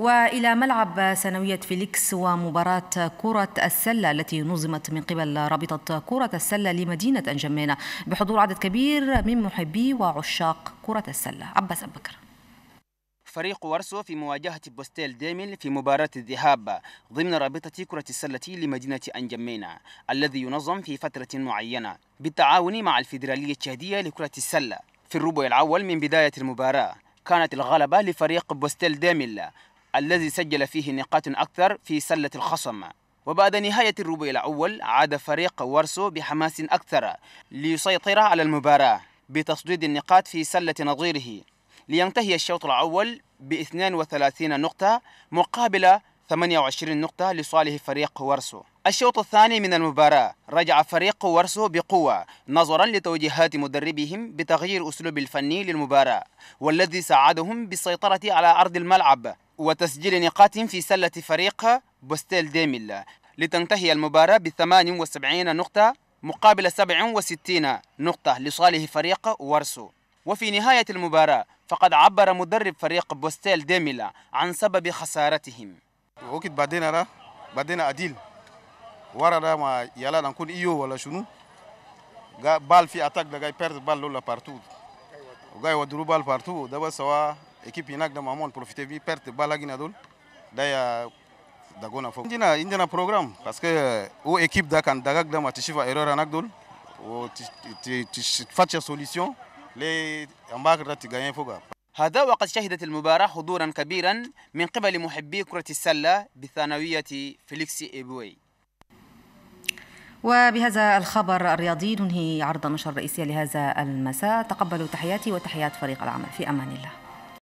وإلى ملعب ثانوية فيليكس ومباراة كرة السلة التي نظمت من قبل رابطة كرة السلة لمدينة أنجمينة بحضور عدد كبير من محبي وعشاق كرة السلة عباس أبكر فريق ورسو في مواجهة بوستيل ديميل في مباراة الذهاب ضمن رابطة كرة السلة لمدينة أنجمينة الذي ينظم في فترة معينة بالتعاون مع الفيدرالية الشهدية لكرة السلة في الربع الأول من بداية المباراة كانت الغلبة لفريق بوستيل ديميل الذي سجل فيه نقاط أكثر في سلة الخصم وبعد نهاية الربع الأول عاد فريق وارسو بحماس أكثر ليسيطر على المباراة بتصديد النقاط في سلة نظيره لينتهي الشوط الأول ب 32 نقطة مقابل 28 نقطة لصالح فريق ورسو الشوط الثاني من المباراة رجع فريق ورسو بقوة نظرا لتوجيهات مدربهم بتغيير أسلوب الفني للمباراة والذي ساعدهم بالسيطرة على أرض الملعب وتسجيل نقاط في سلة فريق بوستيل ديميل لتنتهي المباراة ب 78 نقطة مقابل 67 نقطة لصالح فريق ورسو وفي نهاية المباراة فقد عبر مدرب فريق بوستيل ديميلا عن سبب خسارتهم وقت بعدين أرى بعدين أديل ورا ما يلا نكون إيو ولا شنو بال في أتاك ده جاي بيرد بال لولا بارتو وجاي ودرو بال بارتو ده بس سوا ekip هناك ده مامون بروفيتي بي بيرد بال لكن هذول ده يا dagona fo indina indina programme parce que o équipe da kan dagak da ma tishifa erreur anak dol o ti ti, ti, ti fatia solution le ambakra ti gagner fo ga هذا وقد شهدت المباراة حضورا كبيرا من قبل محبي كرة السلة بثانوية فيليكس إيبوي وبهذا الخبر الرياضي ننهي عرض النشر الرئيسي لهذا المساء تقبلوا تحياتي وتحيات فريق العمل في أمان الله